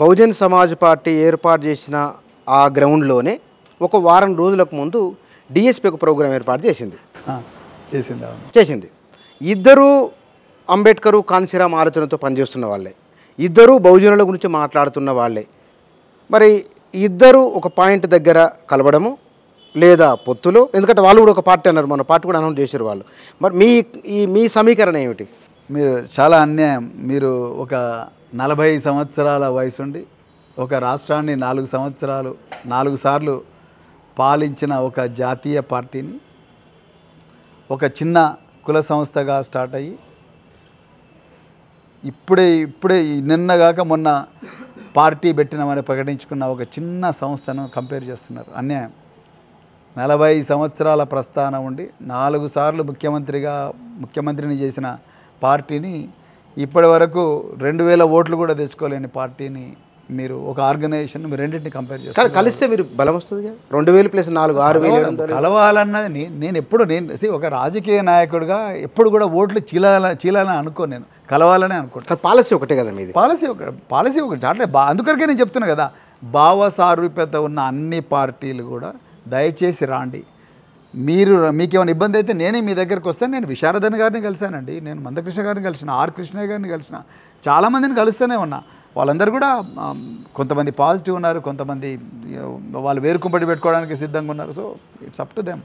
Bahujan Samaj party ఏర్పాటు చేసిన ఆ గ్రౌండ్లోనే ఒక వారం రోజులకు ముందు డిఎస్పీ ఒక ప్రోగ్రాం ఏర్పాటు చేసింది చేసింది చేసింది ఇద్దరు అంబేద్కరు కాన్సీరామ్ ఆలోచనతో పనిచేస్తున్న వాళ్ళే ఇద్దరు బహుజనుల గురించి మాట్లాడుతున్న వాళ్ళే మరి ఇద్దరు ఒక పాయింట్ దగ్గర కలవడము లేదా పొత్తులు ఎందుకంటే వాళ్ళు కూడా ఒక పార్టీ అన్నారు మన పార్టీ కూడా అనౌన్స్ చేశారు వాళ్ళు మరి మీ ఈ మీ సమీకరణ ఏమిటి మీరు చాలా అన్యాయం మీరు ఒక నలభై సంవత్సరాల వయసుండి ఒక రాష్ట్రాన్ని నాలుగు సంవత్సరాలు నాలుగు సార్లు పాలించిన ఒక జాతీయ పార్టీని ఒక చిన్న కుల సంస్థగా స్టార్ట్ అయ్యి ఇప్పుడే ఇప్పుడే నిన్నగాక మొన్న పార్టీ పెట్టినామని ప్రకటించుకున్న ఒక చిన్న సంస్థను కంపేర్ చేస్తున్నారు అన్యాయం నలభై సంవత్సరాల ప్రస్థానం ఉండి నాలుగు సార్లు ముఖ్యమంత్రిగా ముఖ్యమంత్రిని చేసిన పార్టీని ఇప్పటి వరకు రెండు వేల ఓట్లు కూడా తెచ్చుకోలేని పార్టీని మీరు ఒక ఆర్గనైజేషన్ మీరు రెండింటిని కంపేర్ చేస్తారు కలిస్తే మీరు బలం వస్తుంది రెండు వేలు ప్లస్ నాలుగు ఆరు వేలు కలవాలన్నది నేను ఎప్పుడు నేను ఒక రాజకీయ నాయకుడిగా ఎప్పుడు కూడా ఓట్లు చీలాల చీలాలని అనుకో నేను కలవాలని అనుకుంటాను పాలసీ ఒకటే కదా మీది పాలసీ ఒక పాలసీ ఒకటి అంటే బా అందుకరికే నేను చెప్తున్నా కదా భావ సారూప్యత ఉన్న అన్ని పార్టీలు కూడా దయచేసి రాండి మీరు మీకేమైనా ఇబ్బంది అయితే నేనే మీ దగ్గరికి వస్తాను నేను విశారదన్ గారిని కలిశానండి నేను మందకృష్ణ గారిని కలిసిన ఆర్ కృష్ణయ్య గారిని కలిసిన చాలామందిని కలుస్తూనే ఉన్నా వాళ్ళందరూ కూడా కొంతమంది పాజిటివ్ ఉన్నారు కొంతమంది వాళ్ళు కుంపటి పెట్టుకోవడానికి సిద్ధంగా ఉన్నారు so it's up to them